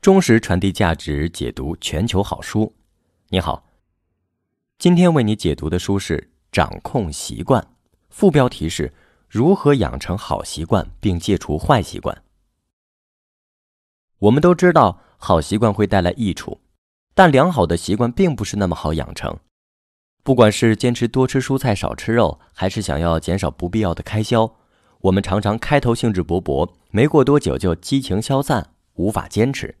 忠实传递价值，解读全球好书。你好，今天为你解读的书是《掌控习惯》，副标题是“如何养成好习惯并戒除坏习惯”。我们都知道，好习惯会带来益处，但良好的习惯并不是那么好养成。不管是坚持多吃蔬菜少吃肉，还是想要减少不必要的开销，我们常常开头兴致勃勃，没过多久就激情消散，无法坚持。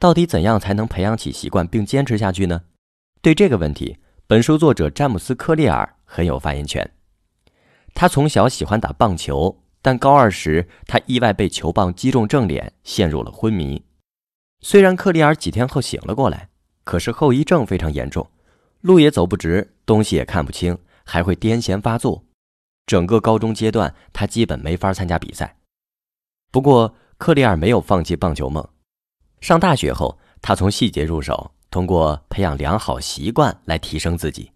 到底怎样才能培养起习惯并坚持下去呢？对这个问题，本书作者詹姆斯·克利尔很有发言权。他从小喜欢打棒球，但高二时他意外被球棒击中正脸，陷入了昏迷。虽然克利尔几天后醒了过来，可是后遗症非常严重，路也走不直，东西也看不清，还会癫痫发作。整个高中阶段，他基本没法参加比赛。不过，克利尔没有放弃棒球梦。上大学后，他从细节入手，通过培养良好习惯来提升自己。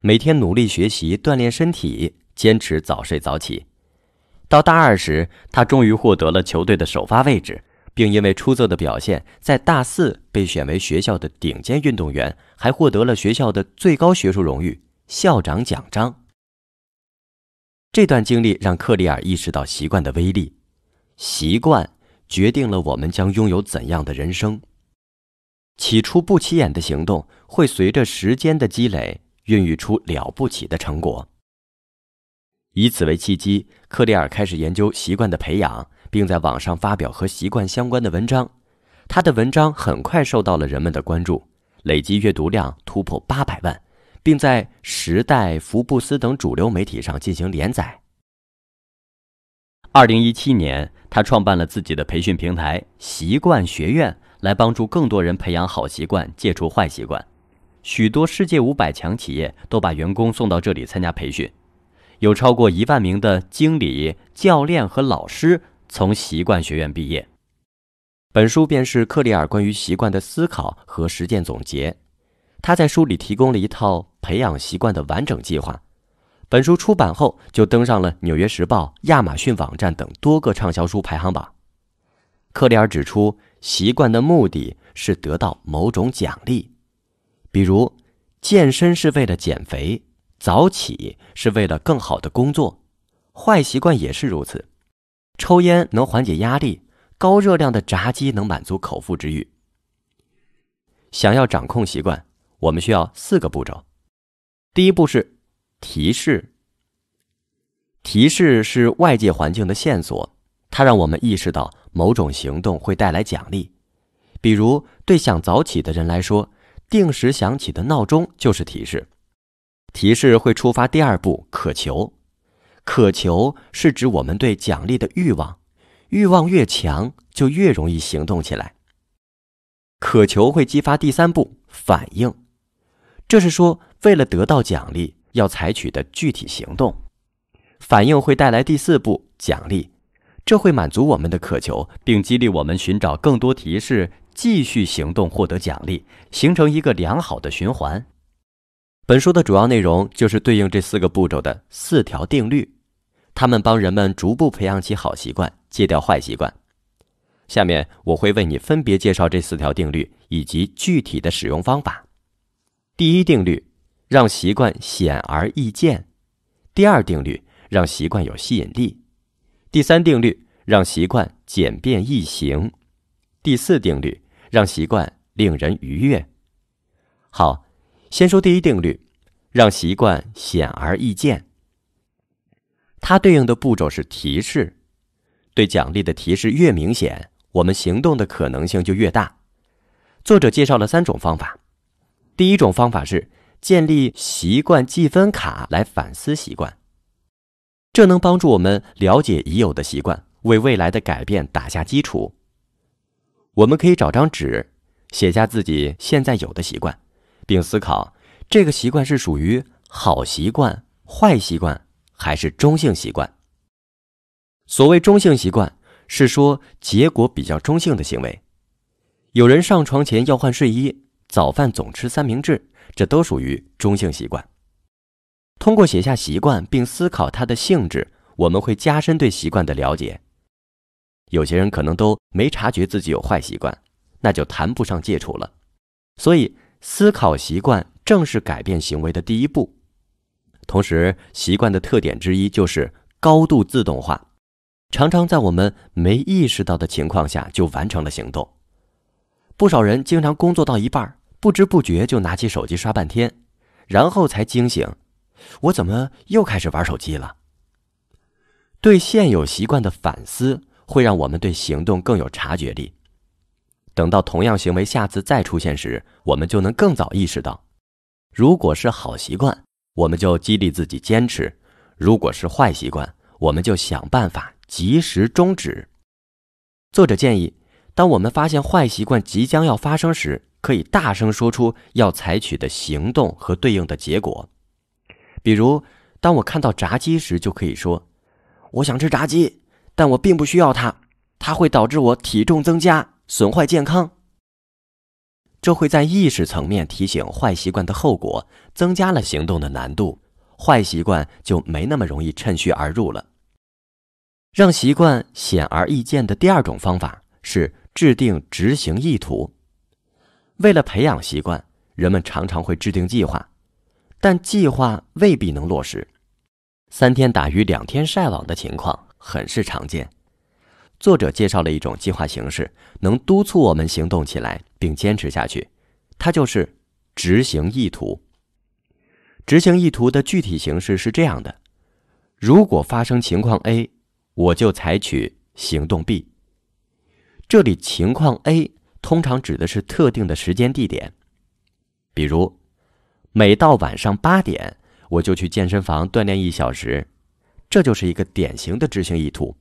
每天努力学习、锻炼身体，坚持早睡早起。到大二时，他终于获得了球队的首发位置，并因为出色的表现，在大四被选为学校的顶尖运动员，还获得了学校的最高学术荣誉——校长奖章。这段经历让克里尔意识到习惯的威力，习惯。决定了我们将拥有怎样的人生。起初不起眼的行动，会随着时间的积累，孕育出了不起的成果。以此为契机，克里尔开始研究习惯的培养，并在网上发表和习惯相关的文章。他的文章很快受到了人们的关注，累计阅读量突破八百万，并在《时代》《福布斯》等主流媒体上进行连载。二零一七年。他创办了自己的培训平台“习惯学院”，来帮助更多人培养好习惯、戒除坏习惯。许多世界五百强企业都把员工送到这里参加培训，有超过一万名的经理、教练和老师从习惯学院毕业。本书便是克里尔关于习惯的思考和实践总结。他在书里提供了一套培养习惯的完整计划。本书出版后就登上了《纽约时报》、亚马逊网站等多个畅销书排行榜。克里尔指出，习惯的目的是得到某种奖励，比如健身是为了减肥，早起是为了更好的工作，坏习惯也是如此。抽烟能缓解压力，高热量的炸鸡能满足口腹之欲。想要掌控习惯，我们需要四个步骤。第一步是。提示，提示是外界环境的线索，它让我们意识到某种行动会带来奖励。比如，对想早起的人来说，定时响起的闹钟就是提示。提示会触发第二步渴求，渴求是指我们对奖励的欲望，欲望越强，就越容易行动起来。渴求会激发第三步反应，这是说为了得到奖励。要采取的具体行动，反应会带来第四步奖励，这会满足我们的渴求，并激励我们寻找更多提示，继续行动，获得奖励，形成一个良好的循环。本书的主要内容就是对应这四个步骤的四条定律，它们帮人们逐步培养起好习惯，戒掉坏习惯。下面我会为你分别介绍这四条定律以及具体的使用方法。第一定律。让习惯显而易见，第二定律让习惯有吸引力，第三定律让习惯简便易行，第四定律让习惯令人愉悦。好，先说第一定律，让习惯显而易见。它对应的步骤是提示，对奖励的提示越明显，我们行动的可能性就越大。作者介绍了三种方法，第一种方法是。建立习惯记分卡来反思习惯，这能帮助我们了解已有的习惯，为未来的改变打下基础。我们可以找张纸，写下自己现在有的习惯，并思考这个习惯是属于好习惯、坏习惯，还是中性习惯。所谓中性习惯，是说结果比较中性的行为。有人上床前要换睡衣，早饭总吃三明治。这都属于中性习惯。通过写下习惯并思考它的性质，我们会加深对习惯的了解。有些人可能都没察觉自己有坏习惯，那就谈不上戒除了。所以，思考习惯正是改变行为的第一步。同时，习惯的特点之一就是高度自动化，常常在我们没意识到的情况下就完成了行动。不少人经常工作到一半儿。不知不觉就拿起手机刷半天，然后才惊醒：我怎么又开始玩手机了？对现有习惯的反思会让我们对行动更有察觉力。等到同样行为下次再出现时，我们就能更早意识到。如果是好习惯，我们就激励自己坚持；如果是坏习惯，我们就想办法及时终止。作者建议：当我们发现坏习惯即将要发生时，可以大声说出要采取的行动和对应的结果，比如，当我看到炸鸡时，就可以说：“我想吃炸鸡，但我并不需要它，它会导致我体重增加，损坏健康。”这会在意识层面提醒坏习惯的后果，增加了行动的难度，坏习惯就没那么容易趁虚而入了。让习惯显而易见的第二种方法是制定执行意图。为了培养习惯，人们常常会制定计划，但计划未必能落实。三天打鱼两天晒网的情况很是常见。作者介绍了一种计划形式，能督促我们行动起来并坚持下去，它就是执行意图。执行意图的具体形式是这样的：如果发生情况 A，我就采取行动 B。这里情况 A。通常指的是特定的时间地点，比如，每到晚上八点，我就去健身房锻炼一小时，这就是一个典型的执行意图。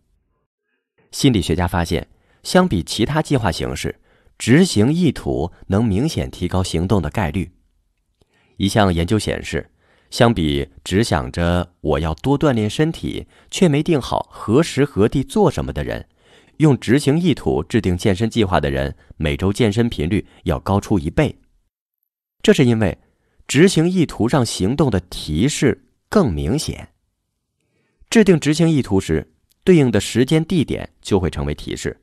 心理学家发现，相比其他计划形式，执行意图能明显提高行动的概率。一项研究显示，相比只想着我要多锻炼身体，却没定好何时何地做什么的人。用执行意图制定健身计划的人，每周健身频率要高出一倍。这是因为执行意图让行动的提示更明显。制定执行意图时，对应的时间地点就会成为提示。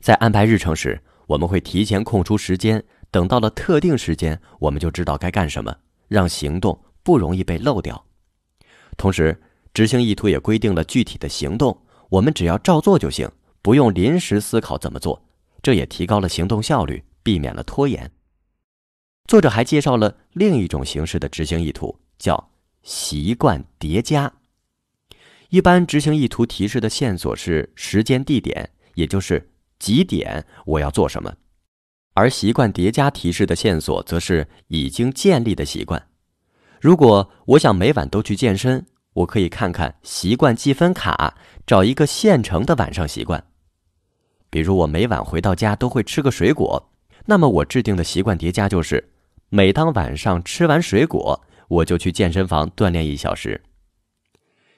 在安排日程时，我们会提前空出时间，等到了特定时间，我们就知道该干什么，让行动不容易被漏掉。同时，执行意图也规定了具体的行动，我们只要照做就行。不用临时思考怎么做，这也提高了行动效率，避免了拖延。作者还介绍了另一种形式的执行意图，叫习惯叠加。一般执行意图提示的线索是时间、地点，也就是几点我要做什么；而习惯叠加提示的线索则是已经建立的习惯。如果我想每晚都去健身，我可以看看习惯积分卡，找一个现成的晚上习惯。比如我每晚回到家都会吃个水果，那么我制定的习惯叠加就是：每当晚上吃完水果，我就去健身房锻炼一小时。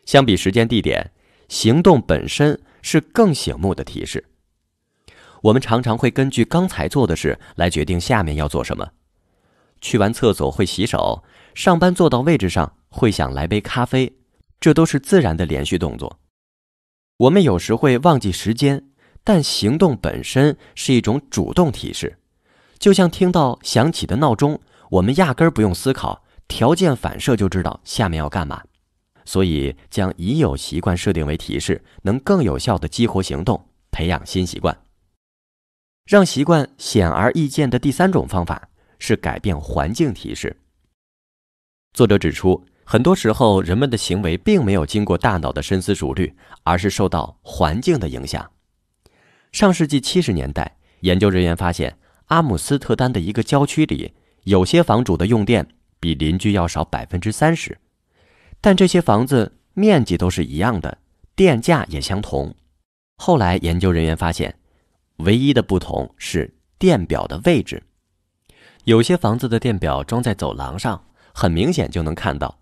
相比时间地点，行动本身是更醒目的提示。我们常常会根据刚才做的事来决定下面要做什么。去完厕所会洗手，上班坐到位置上会想来杯咖啡，这都是自然的连续动作。我们有时会忘记时间。但行动本身是一种主动提示，就像听到响起的闹钟，我们压根儿不用思考，条件反射就知道下面要干嘛。所以，将已有习惯设定为提示，能更有效地激活行动，培养新习惯。让习惯显而易见的第三种方法是改变环境提示。作者指出，很多时候人们的行为并没有经过大脑的深思熟虑，而是受到环境的影响。上世纪七十年代，研究人员发现，阿姆斯特丹的一个郊区里，有些房主的用电比邻居要少百分之三十，但这些房子面积都是一样的，电价也相同。后来，研究人员发现，唯一的不同是电表的位置。有些房子的电表装在走廊上，很明显就能看到，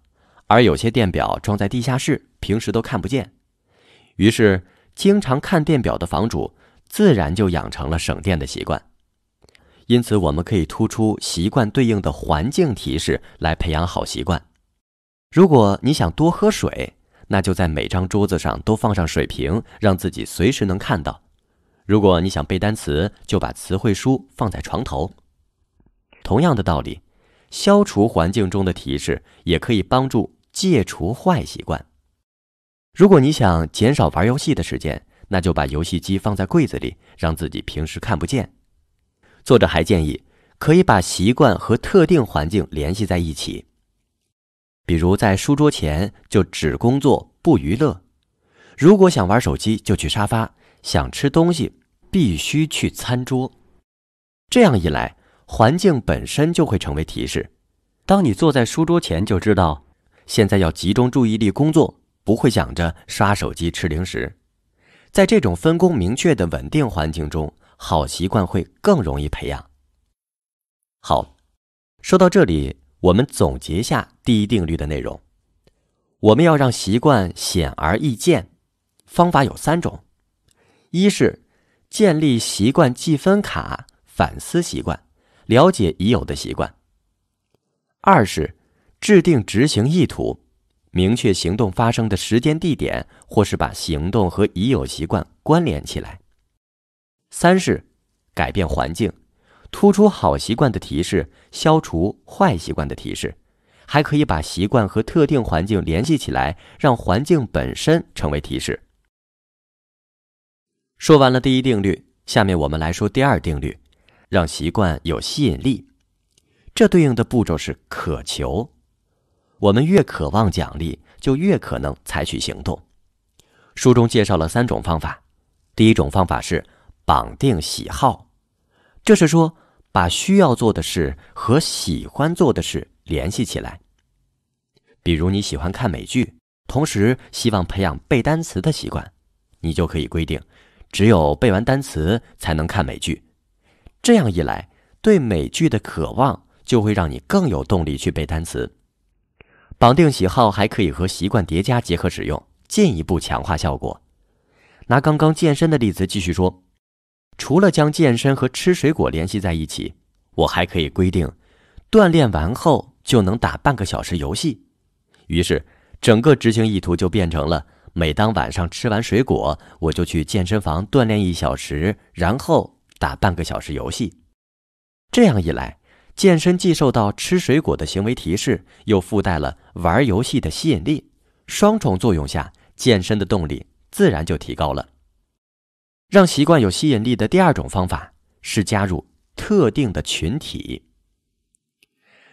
而有些电表装在地下室，平时都看不见。于是，经常看电表的房主。自然就养成了省电的习惯，因此我们可以突出习惯对应的环境提示来培养好习惯。如果你想多喝水，那就在每张桌子上都放上水瓶，让自己随时能看到；如果你想背单词，就把词汇书放在床头。同样的道理，消除环境中的提示也可以帮助戒除坏习惯。如果你想减少玩游戏的时间。那就把游戏机放在柜子里，让自己平时看不见。作者还建议，可以把习惯和特定环境联系在一起。比如，在书桌前就只工作不娱乐，如果想玩手机就去沙发，想吃东西必须去餐桌。这样一来，环境本身就会成为提示。当你坐在书桌前，就知道现在要集中注意力工作，不会想着刷手机、吃零食。在这种分工明确的稳定环境中，好习惯会更容易培养。好，说到这里，我们总结下第一定律的内容：我们要让习惯显而易见，方法有三种：一是建立习惯记分卡，反思习惯，了解已有的习惯；二是制定执行意图。明确行动发生的时间、地点，或是把行动和已有习惯关联起来。三是改变环境，突出好习惯的提示，消除坏习惯的提示，还可以把习惯和特定环境联系起来，让环境本身成为提示。说完了第一定律，下面我们来说第二定律，让习惯有吸引力。这对应的步骤是渴求。我们越渴望奖励，就越可能采取行动。书中介绍了三种方法。第一种方法是绑定喜好，这是说把需要做的事和喜欢做的事联系起来。比如你喜欢看美剧，同时希望培养背单词的习惯，你就可以规定，只有背完单词才能看美剧。这样一来，对美剧的渴望就会让你更有动力去背单词。绑定喜好还可以和习惯叠加结合使用，进一步强化效果。拿刚刚健身的例子继续说，除了将健身和吃水果联系在一起，我还可以规定，锻炼完后就能打半个小时游戏。于是，整个执行意图就变成了：每当晚上吃完水果，我就去健身房锻炼一小时，然后打半个小时游戏。这样一来。健身既受到吃水果的行为提示，又附带了玩游戏的吸引力，双重作用下，健身的动力自然就提高了。让习惯有吸引力的第二种方法是加入特定的群体。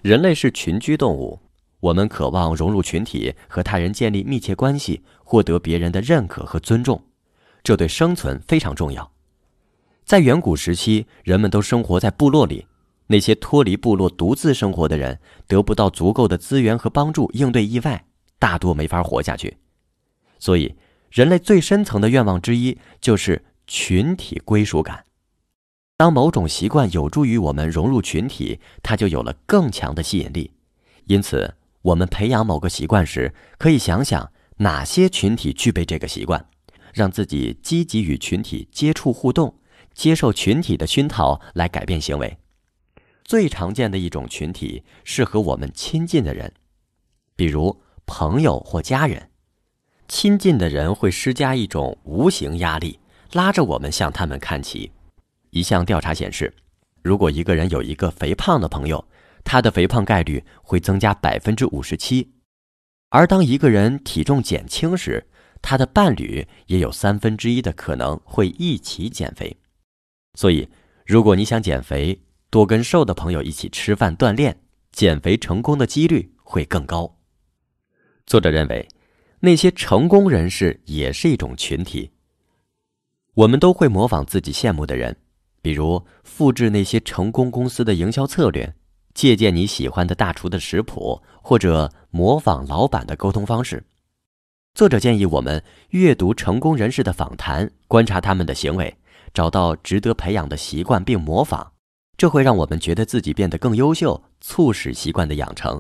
人类是群居动物，我们渴望融入群体，和他人建立密切关系，获得别人的认可和尊重，这对生存非常重要。在远古时期，人们都生活在部落里。那些脱离部落独自生活的人，得不到足够的资源和帮助应对意外，大多没法活下去。所以，人类最深层的愿望之一就是群体归属感。当某种习惯有助于我们融入群体，它就有了更强的吸引力。因此，我们培养某个习惯时，可以想想哪些群体具备这个习惯，让自己积极与群体接触互动，接受群体的熏陶来改变行为。最常见的一种群体是和我们亲近的人，比如朋友或家人。亲近的人会施加一种无形压力，拉着我们向他们看齐。一项调查显示，如果一个人有一个肥胖的朋友，他的肥胖概率会增加百分之五十七。而当一个人体重减轻时，他的伴侣也有三分之一的可能会一起减肥。所以，如果你想减肥，多跟瘦的朋友一起吃饭、锻炼，减肥成功的几率会更高。作者认为，那些成功人士也是一种群体。我们都会模仿自己羡慕的人，比如复制那些成功公司的营销策略，借鉴你喜欢的大厨的食谱，或者模仿老板的沟通方式。作者建议我们阅读成功人士的访谈，观察他们的行为，找到值得培养的习惯并模仿。这会让我们觉得自己变得更优秀，促使习惯的养成。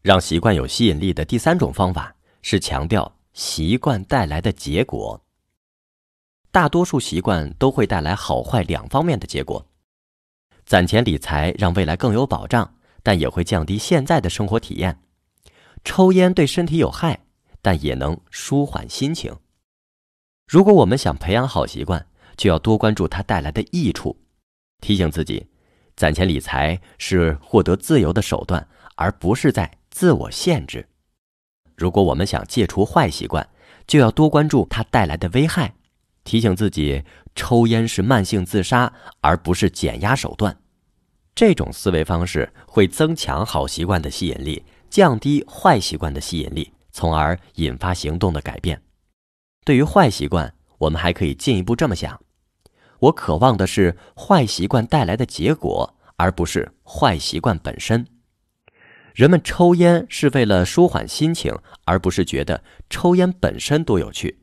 让习惯有吸引力的第三种方法是强调习惯带来的结果。大多数习惯都会带来好坏两方面的结果。攒钱理财让未来更有保障，但也会降低现在的生活体验。抽烟对身体有害，但也能舒缓心情。如果我们想培养好习惯，就要多关注它带来的益处。提醒自己，攒钱理财是获得自由的手段，而不是在自我限制。如果我们想戒除坏习惯，就要多关注它带来的危害。提醒自己，抽烟是慢性自杀，而不是减压手段。这种思维方式会增强好习惯的吸引力，降低坏习惯的吸引力，从而引发行动的改变。对于坏习惯，我们还可以进一步这么想。我渴望的是坏习惯带来的结果，而不是坏习惯本身。人们抽烟是为了舒缓心情，而不是觉得抽烟本身多有趣。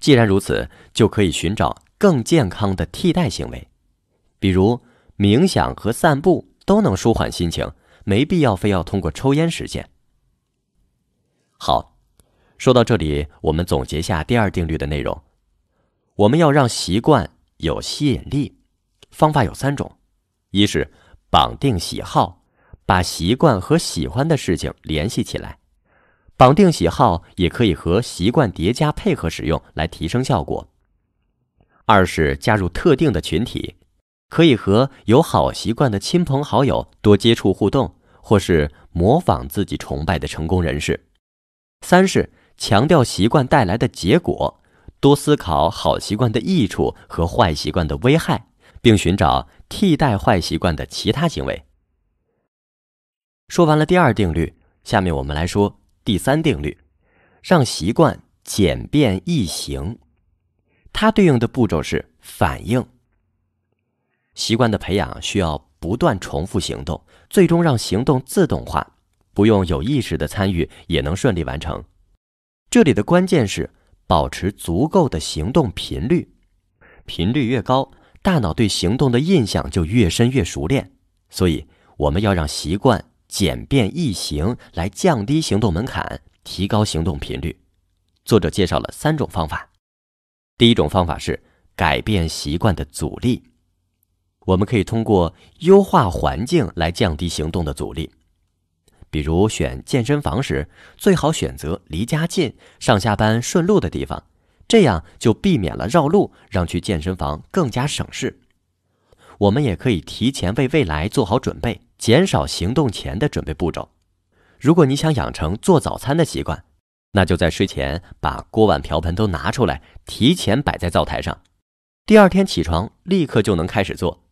既然如此，就可以寻找更健康的替代行为，比如冥想和散步都能舒缓心情，没必要非要通过抽烟实现。好，说到这里，我们总结下第二定律的内容：我们要让习惯。有吸引力，方法有三种：一是绑定喜好，把习惯和喜欢的事情联系起来；绑定喜好也可以和习惯叠加配合使用，来提升效果。二是加入特定的群体，可以和有好习惯的亲朋好友多接触互动，或是模仿自己崇拜的成功人士。三是强调习惯带来的结果。多思考好习惯的益处和坏习惯的危害，并寻找替代坏习惯的其他行为。说完了第二定律，下面我们来说第三定律，让习惯简便易行。它对应的步骤是反应。习惯的培养需要不断重复行动，最终让行动自动化，不用有意识的参与也能顺利完成。这里的关键是。保持足够的行动频率，频率越高，大脑对行动的印象就越深、越熟练。所以，我们要让习惯简便易行，来降低行动门槛，提高行动频率。作者介绍了三种方法。第一种方法是改变习惯的阻力，我们可以通过优化环境来降低行动的阻力。比如选健身房时，最好选择离家近、上下班顺路的地方，这样就避免了绕路，让去健身房更加省事。我们也可以提前为未来做好准备，减少行动前的准备步骤。如果你想养成做早餐的习惯，那就在睡前把锅碗瓢盆都拿出来，提前摆在灶台上，第二天起床立刻就能开始做。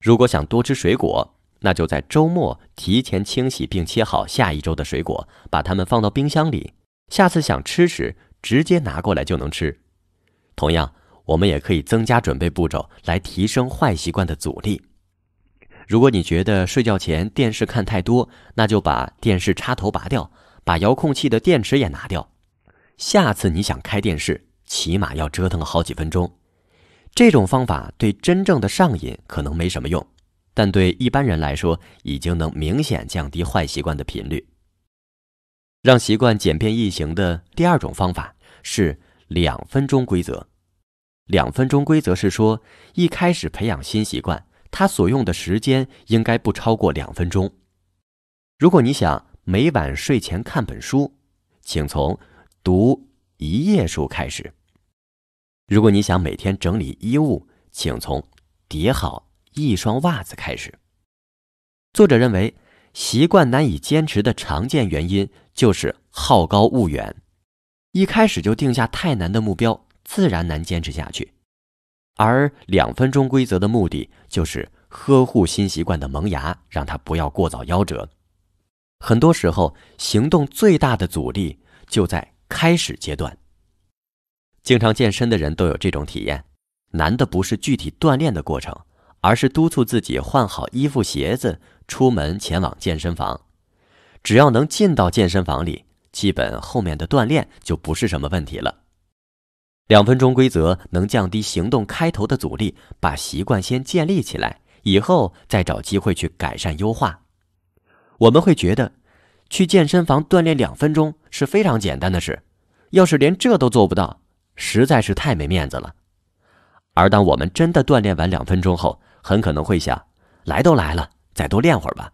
如果想多吃水果，那就在周末提前清洗并切好下一周的水果，把它们放到冰箱里。下次想吃时，直接拿过来就能吃。同样，我们也可以增加准备步骤来提升坏习惯的阻力。如果你觉得睡觉前电视看太多，那就把电视插头拔掉，把遥控器的电池也拿掉。下次你想开电视，起码要折腾好几分钟。这种方法对真正的上瘾可能没什么用。但对一般人来说，已经能明显降低坏习惯的频率，让习惯简便易行的第二种方法是两分钟规则。两分钟规则是说，一开始培养新习惯，它所用的时间应该不超过两分钟。如果你想每晚睡前看本书，请从读一页书开始；如果你想每天整理衣物，请从叠好。一双袜子开始。作者认为，习惯难以坚持的常见原因就是好高骛远，一开始就定下太难的目标，自然难坚持下去。而两分钟规则的目的就是呵护新习惯的萌芽，让它不要过早夭折。很多时候，行动最大的阻力就在开始阶段。经常健身的人都有这种体验，难的不是具体锻炼的过程。而是督促自己换好衣服鞋子出门前往健身房，只要能进到健身房里，基本后面的锻炼就不是什么问题了。两分钟规则能降低行动开头的阻力，把习惯先建立起来，以后再找机会去改善优化。我们会觉得，去健身房锻炼两分钟是非常简单的事，要是连这都做不到，实在是太没面子了。而当我们真的锻炼完两分钟后，很可能会想，来都来了，再多练会儿吧。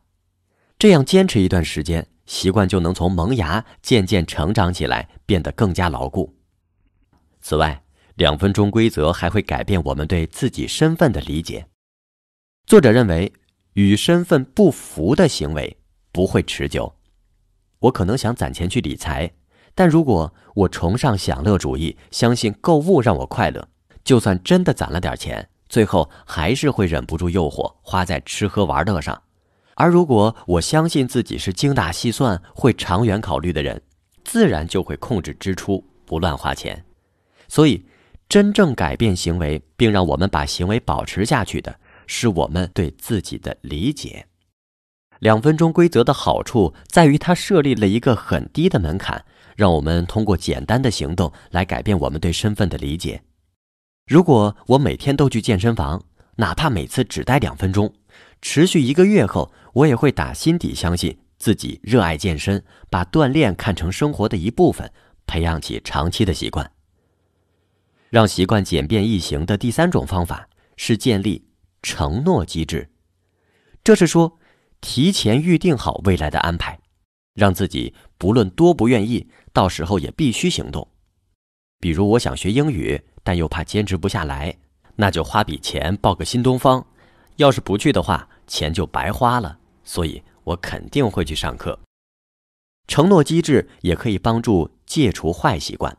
这样坚持一段时间，习惯就能从萌芽渐渐成长起来，变得更加牢固。此外，两分钟规则还会改变我们对自己身份的理解。作者认为，与身份不符的行为不会持久。我可能想攒钱去理财，但如果我崇尚享乐主义，相信购物让我快乐，就算真的攒了点钱。最后还是会忍不住诱惑，花在吃喝玩乐上。而如果我相信自己是精打细算、会长远考虑的人，自然就会控制支出，不乱花钱。所以，真正改变行为，并让我们把行为保持下去的，是我们对自己的理解。两分钟规则的好处在于，它设立了一个很低的门槛，让我们通过简单的行动来改变我们对身份的理解。如果我每天都去健身房，哪怕每次只待两分钟，持续一个月后，我也会打心底相信自己热爱健身，把锻炼看成生活的一部分，培养起长期的习惯。让习惯简便易行的第三种方法是建立承诺机制，这是说提前预定好未来的安排，让自己不论多不愿意，到时候也必须行动。比如我想学英语，但又怕坚持不下来，那就花笔钱报个新东方。要是不去的话，钱就白花了，所以我肯定会去上课。承诺机制也可以帮助戒除坏习惯，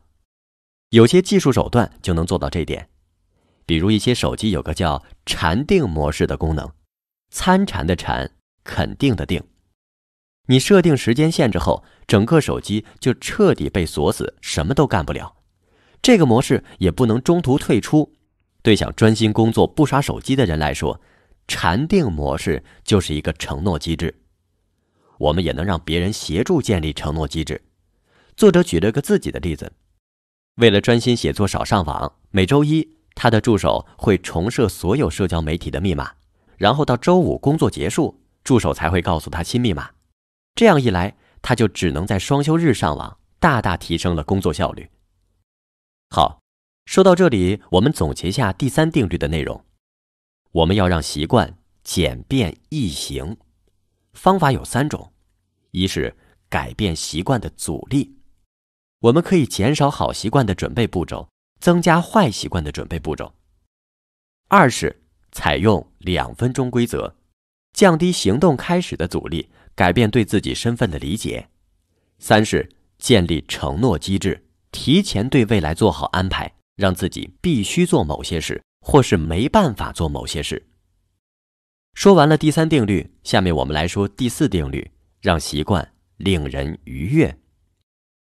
有些技术手段就能做到这点。比如一些手机有个叫“禅定模式”的功能，“参禅”的禅，肯定的定。你设定时间限制后，整个手机就彻底被锁死，什么都干不了。这个模式也不能中途退出。对想专心工作、不耍手机的人来说，禅定模式就是一个承诺机制。我们也能让别人协助建立承诺机制。作者举了个自己的例子：为了专心写作、少上网，每周一他的助手会重设所有社交媒体的密码，然后到周五工作结束，助手才会告诉他新密码。这样一来，他就只能在双休日上网，大大提升了工作效率。好，说到这里，我们总结下第三定律的内容。我们要让习惯简便易行，方法有三种：一是改变习惯的阻力，我们可以减少好习惯的准备步骤，增加坏习惯的准备步骤；二是采用两分钟规则，降低行动开始的阻力，改变对自己身份的理解；三是建立承诺机制。提前对未来做好安排，让自己必须做某些事，或是没办法做某些事。说完了第三定律，下面我们来说第四定律：让习惯令人愉悦。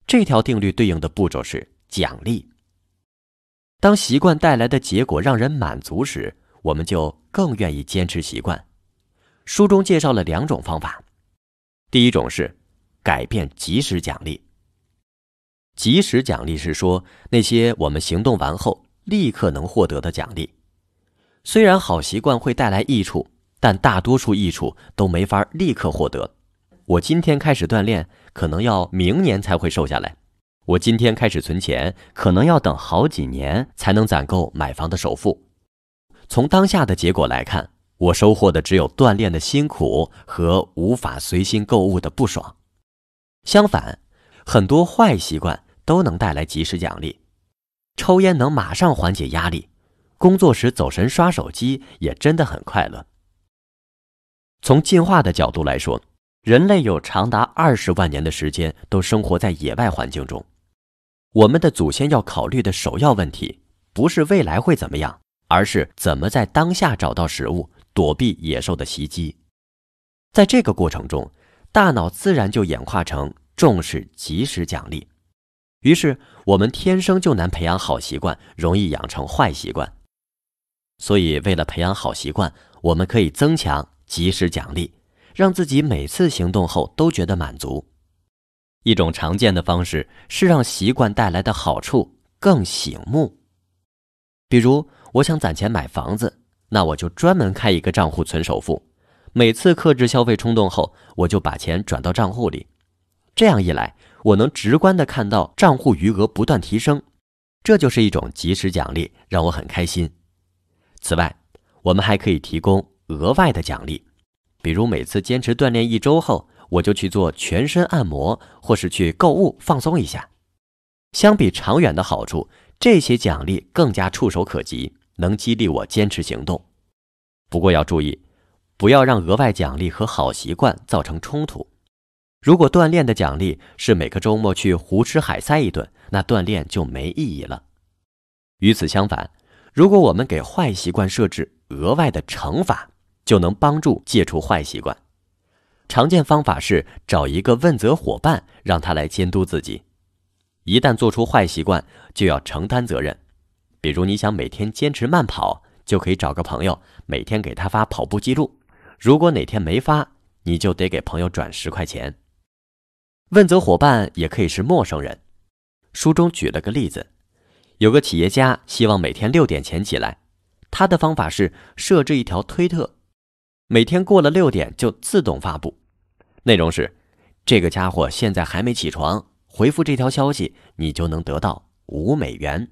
这条定律对应的步骤是奖励。当习惯带来的结果让人满足时，我们就更愿意坚持习惯。书中介绍了两种方法，第一种是改变及时奖励。即时奖励是说那些我们行动完后立刻能获得的奖励。虽然好习惯会带来益处，但大多数益处都没法立刻获得。我今天开始锻炼，可能要明年才会瘦下来；我今天开始存钱，可能要等好几年才能攒够买房的首付。从当下的结果来看，我收获的只有锻炼的辛苦和无法随心购物的不爽。相反，很多坏习惯。都能带来及时奖励，抽烟能马上缓解压力，工作时走神刷手机也真的很快乐。从进化的角度来说，人类有长达二十万年的时间都生活在野外环境中，我们的祖先要考虑的首要问题不是未来会怎么样，而是怎么在当下找到食物，躲避野兽的袭击。在这个过程中，大脑自然就演化成重视及时奖励。于是，我们天生就难培养好习惯，容易养成坏习惯。所以，为了培养好习惯，我们可以增强及时奖励，让自己每次行动后都觉得满足。一种常见的方式是让习惯带来的好处更醒目。比如，我想攒钱买房子，那我就专门开一个账户存首付。每次克制消费冲动后，我就把钱转到账户里。这样一来，我能直观地看到账户余额不断提升，这就是一种即时奖励，让我很开心。此外，我们还可以提供额外的奖励，比如每次坚持锻炼一周后，我就去做全身按摩，或是去购物放松一下。相比长远的好处，这些奖励更加触手可及，能激励我坚持行动。不过要注意，不要让额外奖励和好习惯造成冲突。如果锻炼的奖励是每个周末去胡吃海塞一顿，那锻炼就没意义了。与此相反，如果我们给坏习惯设置额外的惩罚，就能帮助戒除坏习惯。常见方法是找一个问责伙伴，让他来监督自己。一旦做出坏习惯，就要承担责任。比如你想每天坚持慢跑，就可以找个朋友，每天给他发跑步记录。如果哪天没发，你就得给朋友转十块钱。问责伙伴也可以是陌生人。书中举了个例子，有个企业家希望每天六点前起来，他的方法是设置一条推特，每天过了六点就自动发布，内容是：“这个家伙现在还没起床。”回复这条消息，你就能得到五美元。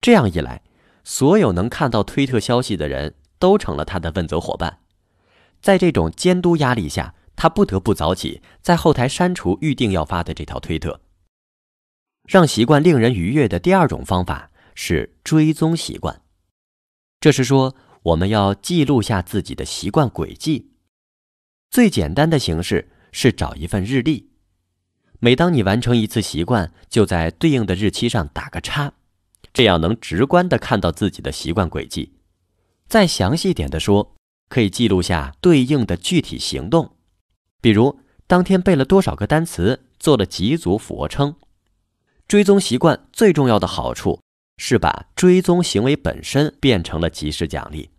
这样一来，所有能看到推特消息的人都成了他的问责伙伴。在这种监督压力下。他不得不早起，在后台删除预定要发的这条推特。让习惯令人愉悦的第二种方法是追踪习惯，这是说我们要记录下自己的习惯轨迹。最简单的形式是找一份日历，每当你完成一次习惯，就在对应的日期上打个叉，这样能直观的看到自己的习惯轨迹。再详细点的说，可以记录下对应的具体行动。比如，当天背了多少个单词，做了几组俯卧撑。追踪习惯最重要的好处是把追踪行为本身变成了即时奖励。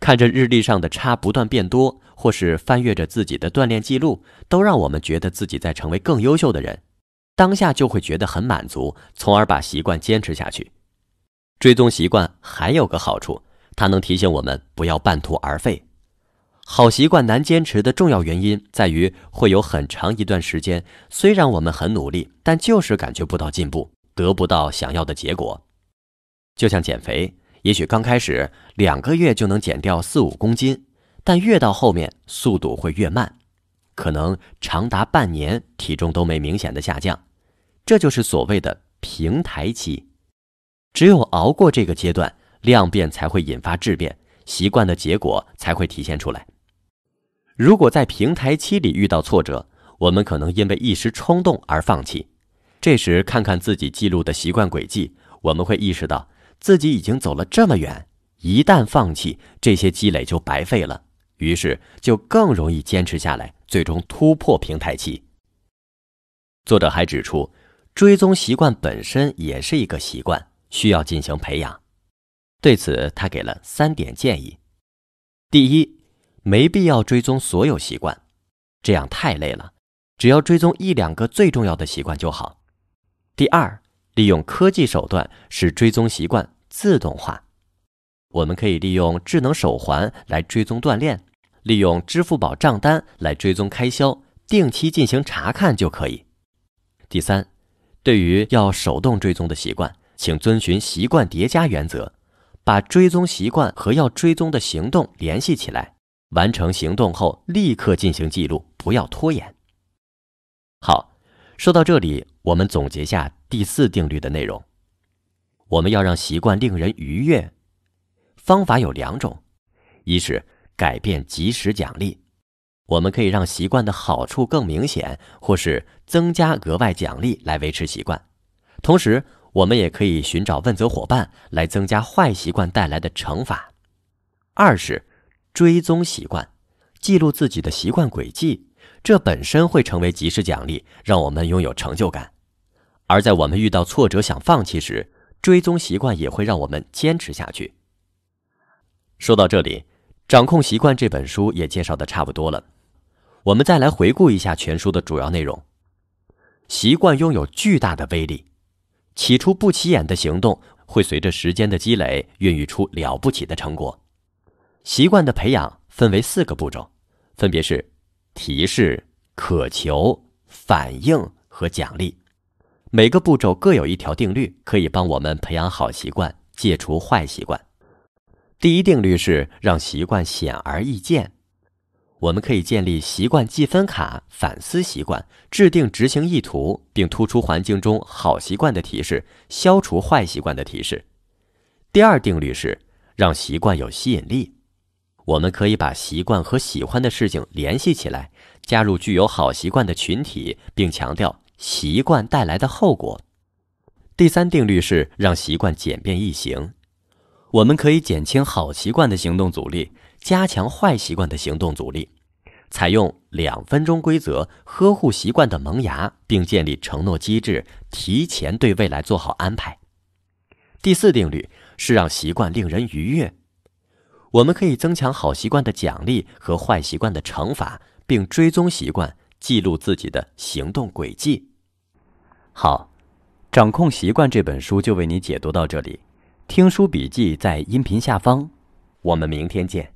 看着日历上的差不断变多，或是翻阅着自己的锻炼记录，都让我们觉得自己在成为更优秀的人，当下就会觉得很满足，从而把习惯坚持下去。追踪习惯还有个好处，它能提醒我们不要半途而废。好习惯难坚持的重要原因在于，会有很长一段时间，虽然我们很努力，但就是感觉不到进步，得不到想要的结果。就像减肥，也许刚开始两个月就能减掉四五公斤，但越到后面速度会越慢，可能长达半年体重都没明显的下降，这就是所谓的平台期。只有熬过这个阶段，量变才会引发质变，习惯的结果才会体现出来。如果在平台期里遇到挫折，我们可能因为一时冲动而放弃。这时，看看自己记录的习惯轨迹，我们会意识到自己已经走了这么远。一旦放弃，这些积累就白费了，于是就更容易坚持下来，最终突破平台期。作者还指出，追踪习惯本身也是一个习惯，需要进行培养。对此，他给了三点建议：第一，没必要追踪所有习惯，这样太累了。只要追踪一两个最重要的习惯就好。第二，利用科技手段使追踪习惯自动化。我们可以利用智能手环来追踪锻炼，利用支付宝账单来追踪开销，定期进行查看就可以。第三，对于要手动追踪的习惯，请遵循习惯叠加原则，把追踪习惯和要追踪的行动联系起来。完成行动后，立刻进行记录，不要拖延。好，说到这里，我们总结下第四定律的内容：我们要让习惯令人愉悦。方法有两种：一是改变，及时奖励；我们可以让习惯的好处更明显，或是增加额外奖励来维持习惯。同时，我们也可以寻找问责伙伴来增加坏习惯带来的惩罚。二是。追踪习惯，记录自己的习惯轨迹，这本身会成为及时奖励，让我们拥有成就感；而在我们遇到挫折想放弃时，追踪习惯也会让我们坚持下去。说到这里，《掌控习惯》这本书也介绍的差不多了，我们再来回顾一下全书的主要内容：习惯拥有巨大的威力，起初不起眼的行动，会随着时间的积累，孕育出了不起的成果。习惯的培养分为四个步骤，分别是提示、渴求、反应和奖励。每个步骤各有一条定律，可以帮我们培养好习惯，戒除坏习惯。第一定律是让习惯显而易见，我们可以建立习惯记分卡，反思习惯，制定执行意图，并突出环境中好习惯的提示，消除坏习惯的提示。第二定律是让习惯有吸引力。我们可以把习惯和喜欢的事情联系起来，加入具有好习惯的群体，并强调习惯带来的后果。第三定律是让习惯简便易行。我们可以减轻好习惯的行动阻力，加强坏习惯的行动阻力。采用两分钟规则呵护习惯的萌芽，并建立承诺机制，提前对未来做好安排。第四定律是让习惯令人愉悦。我们可以增强好习惯的奖励和坏习惯的惩罚，并追踪习惯，记录自己的行动轨迹。好，掌控习惯这本书就为你解读到这里，听书笔记在音频下方，我们明天见。